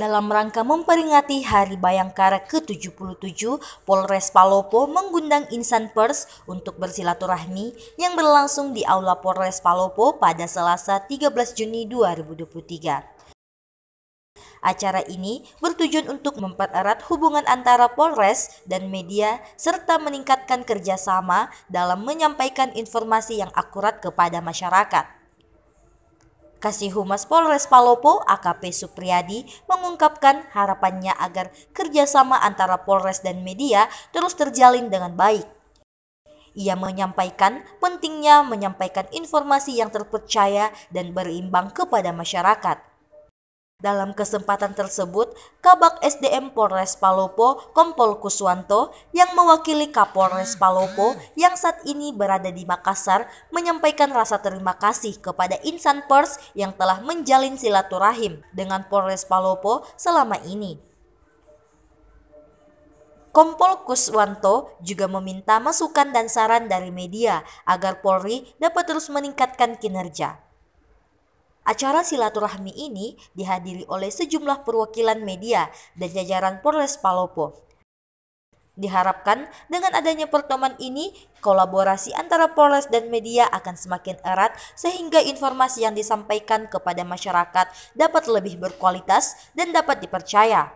Dalam rangka memperingati Hari Bayangkara ke-77, Polres Palopo mengundang insan pers untuk bersilaturahmi yang berlangsung di Aula Polres Palopo pada Selasa 13 Juni 2023. Acara ini bertujuan untuk mempererat hubungan antara Polres dan media serta meningkatkan kerjasama dalam menyampaikan informasi yang akurat kepada masyarakat. Kasih Humas Polres Palopo AKP Supriyadi mengungkapkan harapannya agar kerjasama antara Polres dan media terus terjalin dengan baik. Ia menyampaikan pentingnya menyampaikan informasi yang terpercaya dan berimbang kepada masyarakat. Dalam kesempatan tersebut, Kabak SDM Polres Palopo, Kompol Kuswanto, yang mewakili Kapolres Palopo yang saat ini berada di Makassar, menyampaikan rasa terima kasih kepada insan pers yang telah menjalin silaturahim dengan Polres Palopo selama ini. Kompol Kuswanto juga meminta masukan dan saran dari media agar Polri dapat terus meningkatkan kinerja. Acara silaturahmi ini dihadiri oleh sejumlah perwakilan media dan jajaran Polres Palopo. Diharapkan dengan adanya pertemuan ini, kolaborasi antara Polres dan media akan semakin erat sehingga informasi yang disampaikan kepada masyarakat dapat lebih berkualitas dan dapat dipercaya.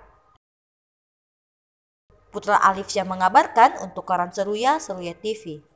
Putra Alif yang mengabarkan untuk Koran Seruya, Seruya TV.